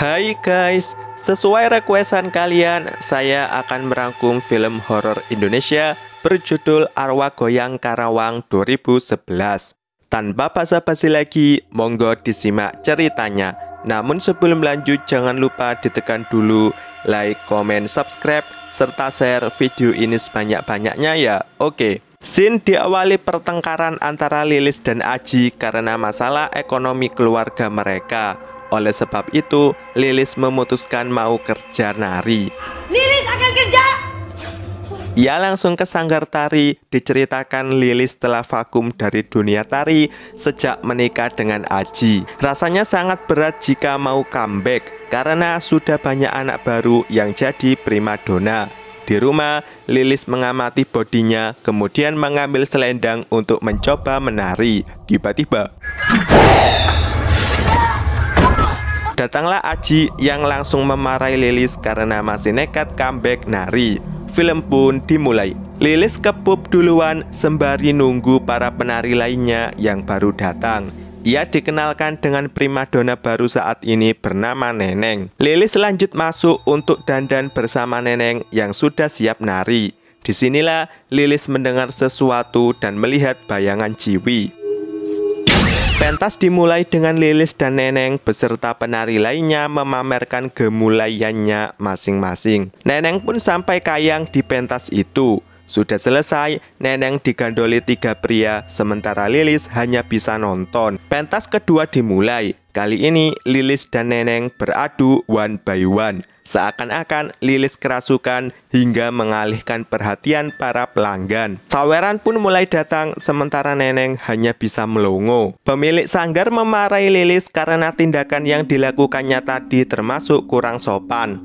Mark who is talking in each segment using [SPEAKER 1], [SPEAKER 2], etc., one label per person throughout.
[SPEAKER 1] Hai guys, sesuai requestan kalian, saya akan merangkum film horor Indonesia berjudul Arwah Goyang Karawang 2011. Tanpa basa-basi lagi, monggo disimak ceritanya. Namun sebelum lanjut, jangan lupa ditekan dulu like, comment, subscribe, serta share video ini sebanyak-banyaknya ya. Oke. Sin diawali pertengkaran antara Lilis dan Aji karena masalah ekonomi keluarga mereka. Oleh sebab itu, Lilis memutuskan mau kerja nari. Lilis akan kerja! Ia langsung ke sanggar tari. Diceritakan Lilis telah vakum dari dunia tari sejak menikah dengan Aji. Rasanya sangat berat jika mau comeback karena sudah banyak anak baru yang jadi primadona. Di rumah, Lilis mengamati bodinya, kemudian mengambil selendang untuk mencoba menari. Tiba-tiba, Datanglah Aji yang langsung memarahi Lilis karena masih nekat comeback nari. Film pun dimulai. Lilis ke pub duluan sembari nunggu para penari lainnya yang baru datang. Ia dikenalkan dengan primadona baru saat ini bernama Neneng. Lilis lanjut masuk untuk dandan bersama Neneng yang sudah siap nari. Disinilah Lilis mendengar sesuatu dan melihat bayangan Jiwi. Pentas dimulai dengan Lilis dan Neneng beserta penari lainnya memamerkan gemulaiannya masing-masing. Neneng pun sampai kayang di pentas itu. Sudah selesai, Neneng digandoli tiga pria, sementara Lilis hanya bisa nonton. Pentas kedua dimulai. Kali ini Lilis dan Neneng beradu one by one, seakan-akan Lilis kerasukan hingga mengalihkan perhatian para pelanggan. Saweran pun mulai datang sementara Neneng hanya bisa melongo. Pemilik sanggar memarahi Lilis karena tindakan yang dilakukannya tadi termasuk kurang sopan.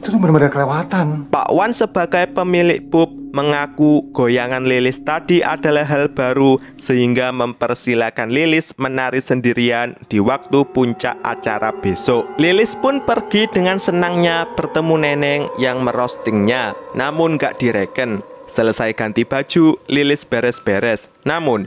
[SPEAKER 1] Itu benar-benar kelewatan. Pak Wan sebagai pemilik pub mengaku goyangan Lilis tadi adalah hal baru sehingga mempersilahkan Lilis menari sendirian di waktu puncak acara besok. Lilis pun pergi dengan senangnya bertemu Neneng yang merostingnya, namun gak direken. Selesai ganti baju, Lilis beres-beres. Namun,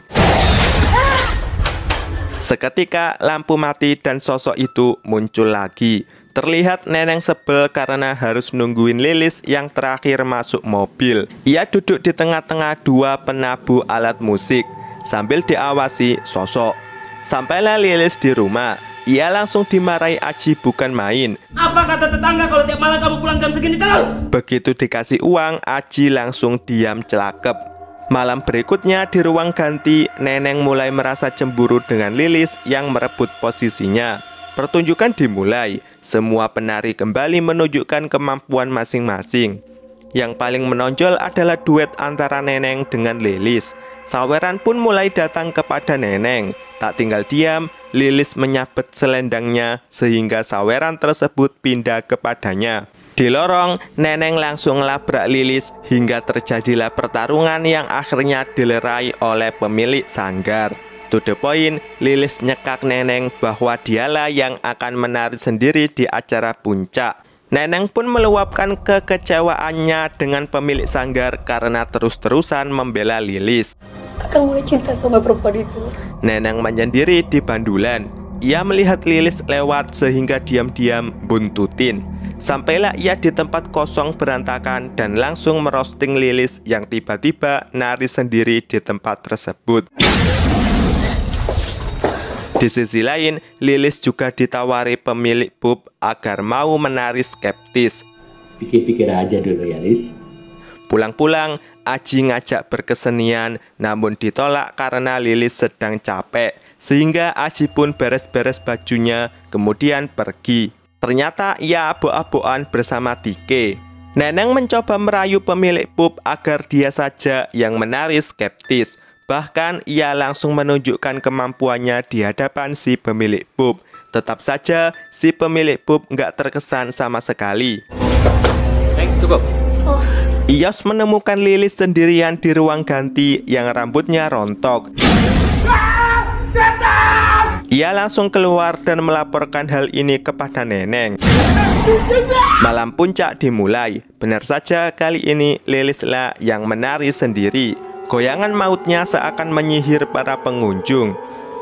[SPEAKER 1] Seketika lampu mati dan sosok itu muncul lagi Terlihat Neneng sebel karena harus nungguin Lilis yang terakhir masuk mobil. Ia duduk di tengah-tengah dua penabuh alat musik sambil diawasi sosok. Sampailah Lilis di rumah, ia langsung dimarahi Aji bukan main. Apa kata tetangga kalau tiap malam kamu pulang jam segini terus? Begitu dikasih uang, Aji langsung diam celakep. Malam berikutnya di ruang ganti, Neneng mulai merasa cemburu dengan Lilis yang merebut posisinya. Pertunjukan dimulai. Semua penari kembali menunjukkan kemampuan masing-masing. Yang paling menonjol adalah duet antara Neneng dengan Lilis. Saweran pun mulai datang kepada Neneng. Tak tinggal diam, Lilis menyabet selendangnya sehingga saweran tersebut pindah kepadanya. Di lorong, Neneng langsung labrak Lilis hingga terjadilah pertarungan yang akhirnya dilerai oleh pemilik sanggar. To the point, Lilis nyekak Neneng bahwa dialah yang akan menari sendiri di acara puncak. Neneng pun meluapkan kekecewaannya dengan pemilik sanggar karena terus-terusan membela Lilis. Kakang cinta sama perempuan itu. Neneng menyendiri di Bandulan. Ia melihat Lilis lewat sehingga diam-diam buntutin. Sampailah ia di tempat kosong berantakan dan langsung merosting Lilis yang tiba-tiba nari sendiri di tempat tersebut. Di sisi lain, Lilis juga ditawari pemilik pub agar mau menari skeptis. Pikir-pikir aja dulu ya, Lis. Pulang-pulang, Aji ngajak berkesenian, namun ditolak karena Lilis sedang capek. Sehingga Aji pun beres-beres bajunya, kemudian pergi. Ternyata ia abu-abuan bersama Tike. Neneng mencoba merayu pemilik pub agar dia saja yang menari skeptis. Bahkan ia langsung menunjukkan kemampuannya di hadapan si pemilik pub. Tetap saja si pemilik pub nggak terkesan sama sekali. Oh. Ios menemukan Lilis sendirian di ruang ganti yang rambutnya rontok. Ia langsung keluar dan melaporkan hal ini kepada Neneng. Malam puncak dimulai. Benar saja kali ini Lilislah yang menari sendiri. Goyangan mautnya seakan menyihir para pengunjung.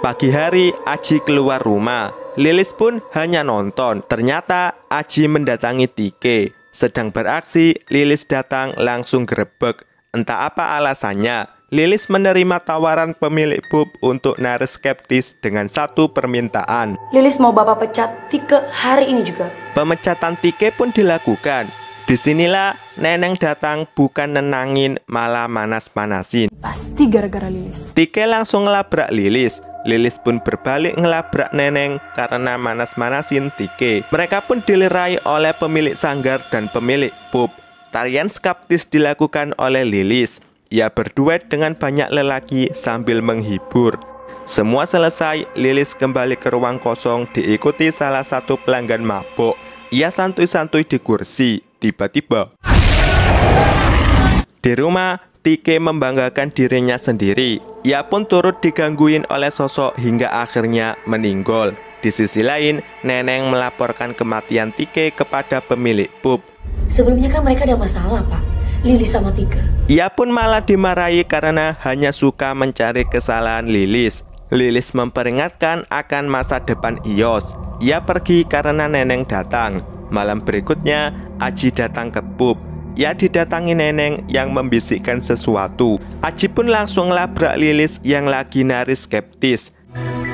[SPEAKER 1] Pagi hari, Aji keluar rumah. Lilis pun hanya nonton. Ternyata Aji mendatangi Tike. Sedang beraksi, Lilis datang langsung grebek. Entah apa alasannya, Lilis menerima tawaran pemilik pub untuk naris skeptis dengan satu permintaan. Lilis mau bapak pecat Tike hari ini juga. Pemecatan Tike pun dilakukan. Disinilah Neneng datang bukan nenangin malah manas-manasin Pasti gara-gara Lilis Tike langsung ngelabrak Lilis Lilis pun berbalik ngelabrak Neneng karena manas-manasin Tike Mereka pun dilerai oleh pemilik sanggar dan pemilik pub Tarian skeptis dilakukan oleh Lilis Ia berduet dengan banyak lelaki sambil menghibur semua selesai, Lilis kembali ke ruang kosong diikuti salah satu pelanggan mabuk. Ia santuy-santuy di kursi, tiba-tiba. Di rumah, Tike membanggakan dirinya sendiri. Ia pun turut digangguin oleh sosok hingga akhirnya meninggal. Di sisi lain, Neneng melaporkan kematian Tike kepada pemilik pub. Sebelumnya kan mereka ada masalah, Pak. Lili sama Tike. Ia pun malah dimarahi karena hanya suka mencari kesalahan Lilis. Lilis memperingatkan akan masa depan Ios. Ia pergi karena Neneng datang. Malam berikutnya, Aji datang ke pub. Ia didatangi Neneng yang membisikkan sesuatu. Aji pun langsung labrak Lilis yang lagi nari skeptis.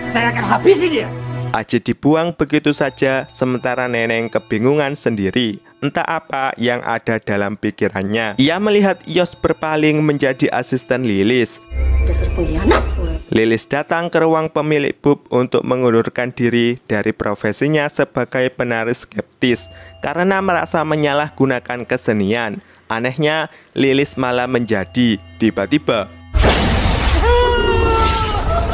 [SPEAKER 1] Saya akan habisi dia. Aji dibuang begitu saja, sementara Neneng kebingungan sendiri. Entah apa yang ada dalam pikirannya. Ia melihat Yos berpaling menjadi asisten Lilis. Dasar pengkhianat! Lilis datang ke ruang pemilik bub untuk mengundurkan diri dari profesinya sebagai penari skeptis karena merasa menyalahgunakan kesenian. Anehnya, Lilis malah menjadi tiba-tiba.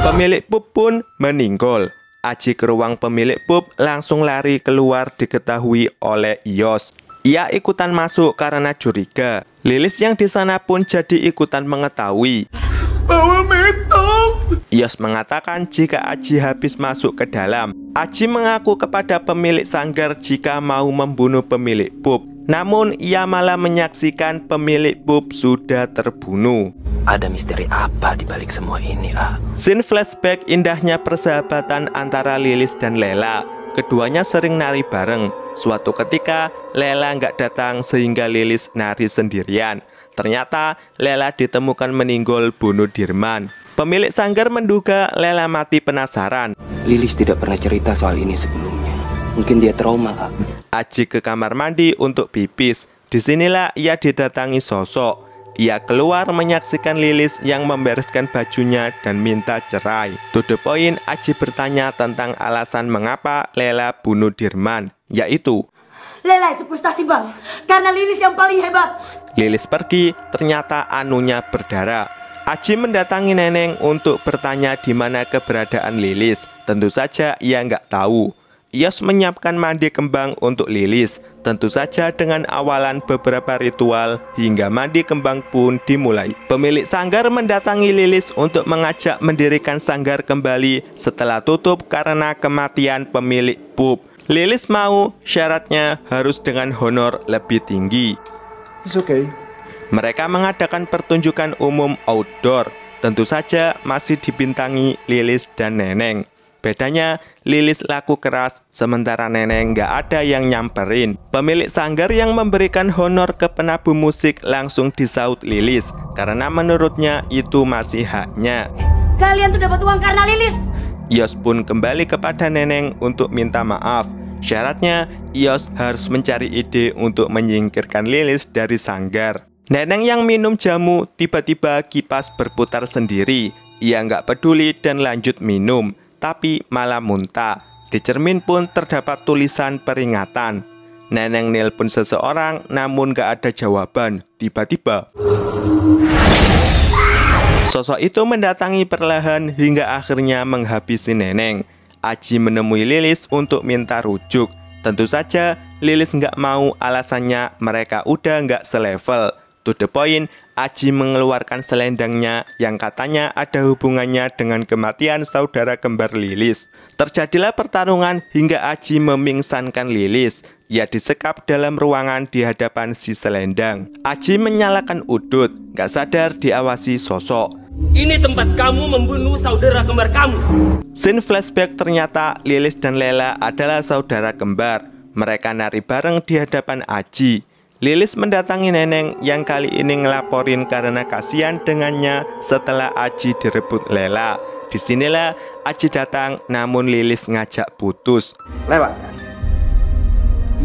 [SPEAKER 1] Pemilik pub pun meninggal. Aji ke ruang pemilik pub langsung lari keluar diketahui oleh Ios. Ia ikutan masuk karena curiga. Lilis yang di sana pun jadi ikutan mengetahui. Yos mengatakan jika Aji habis masuk ke dalam. Aji mengaku kepada pemilik sanggar jika mau membunuh pemilik pub. Namun ia malah menyaksikan pemilik pub sudah terbunuh. Ada misteri apa di balik semua ini, ah? Scene flashback indahnya persahabatan antara Lilis dan Lela. Keduanya sering nari bareng. Suatu ketika, Lela nggak datang sehingga Lilis nari sendirian. Ternyata, Lela ditemukan meninggal bunuh Dirman. Pemilik sanggar menduga Lela mati penasaran. Lilis tidak pernah cerita soal ini sebelumnya. Mungkin dia trauma, Kak. Aji ke kamar mandi untuk pipis. Disinilah ia didatangi sosok. Ia keluar menyaksikan Lilis yang membereskan bajunya dan minta cerai. To the point, Aji bertanya tentang alasan mengapa Lela bunuh Dirman, yaitu Lela itu frustasi bang, karena Lilis yang paling hebat. Lilis pergi, ternyata anunya berdarah. Aji mendatangi Neneng untuk bertanya di mana keberadaan Lilis. Tentu saja ia nggak tahu. Yos menyiapkan mandi kembang untuk Lilis. Tentu saja dengan awalan beberapa ritual hingga mandi kembang pun dimulai. Pemilik sanggar mendatangi Lilis untuk mengajak mendirikan sanggar kembali setelah tutup karena kematian pemilik pub. Lilis mau syaratnya harus dengan honor lebih tinggi. It's okay. Mereka mengadakan pertunjukan umum outdoor, tentu saja masih dibintangi Lilis dan Neneng. Bedanya, Lilis laku keras, sementara Neneng gak ada yang nyamperin. Pemilik sanggar yang memberikan honor ke penabu musik langsung disaut Lilis, karena menurutnya itu masih haknya. Kalian tuh dapat uang karena Lilis? Yos pun kembali kepada Neneng untuk minta maaf. Syaratnya, Yos harus mencari ide untuk menyingkirkan Lilis dari sanggar. Neneng yang minum jamu tiba-tiba kipas berputar sendiri. Ia nggak peduli dan lanjut minum, tapi malah muntah. Di cermin pun terdapat tulisan peringatan. Neneng nelpon seseorang namun nggak ada jawaban. Tiba-tiba Sosok itu mendatangi perlahan hingga akhirnya menghabisi Neneng. Aji menemui Lilis untuk minta rujuk. Tentu saja Lilis nggak mau alasannya mereka udah nggak selevel. To the point, Aji mengeluarkan selendangnya yang katanya ada hubungannya dengan kematian saudara kembar Lilis. Terjadilah pertarungan hingga Aji memingsankan Lilis. Ia disekap dalam ruangan di hadapan si selendang. Aji menyalakan udut, gak sadar diawasi sosok. Ini tempat kamu membunuh saudara kembar kamu. Scene flashback ternyata Lilis dan Lela adalah saudara kembar. Mereka nari bareng di hadapan Aji. Lilis mendatangi Neneng yang kali ini ngelaporin karena kasihan dengannya setelah Aji direbut Lela. Disinilah Aji datang namun Lilis ngajak putus. Lela,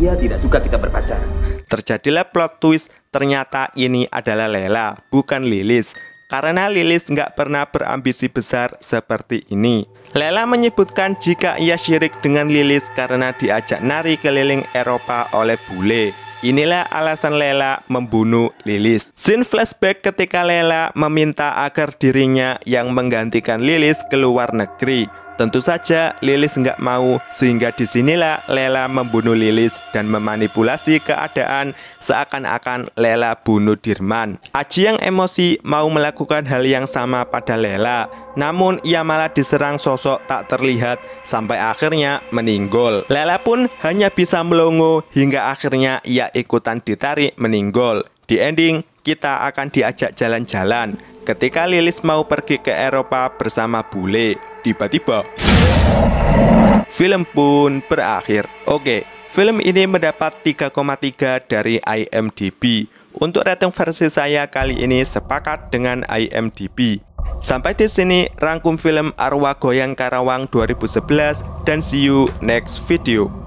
[SPEAKER 1] Dia tidak suka kita berpacaran. Terjadilah plot twist ternyata ini adalah Lela bukan Lilis karena Lilis nggak pernah berambisi besar seperti ini. Lela menyebutkan jika ia syirik dengan Lilis karena diajak nari keliling Eropa oleh bule. Inilah alasan Lela membunuh Lilis. Scene flashback ketika Lela meminta agar dirinya yang menggantikan Lilis keluar negeri. Tentu saja Lilis nggak mau, sehingga disinilah Lela membunuh Lilis dan memanipulasi keadaan seakan-akan Lela bunuh Dirman. Aji yang emosi mau melakukan hal yang sama pada Lela, namun ia malah diserang sosok tak terlihat sampai akhirnya meninggal. Lela pun hanya bisa melongo hingga akhirnya ia ikutan ditarik meninggal. Di ending, kita akan diajak jalan-jalan Ketika Lilis mau pergi ke Eropa bersama bule, tiba-tiba film pun berakhir. Oke, film ini mendapat 3,3 dari IMDb. Untuk rating versi saya kali ini sepakat dengan IMDb. Sampai di sini rangkum film Arwah Goyang Karawang 2011 dan see you next video.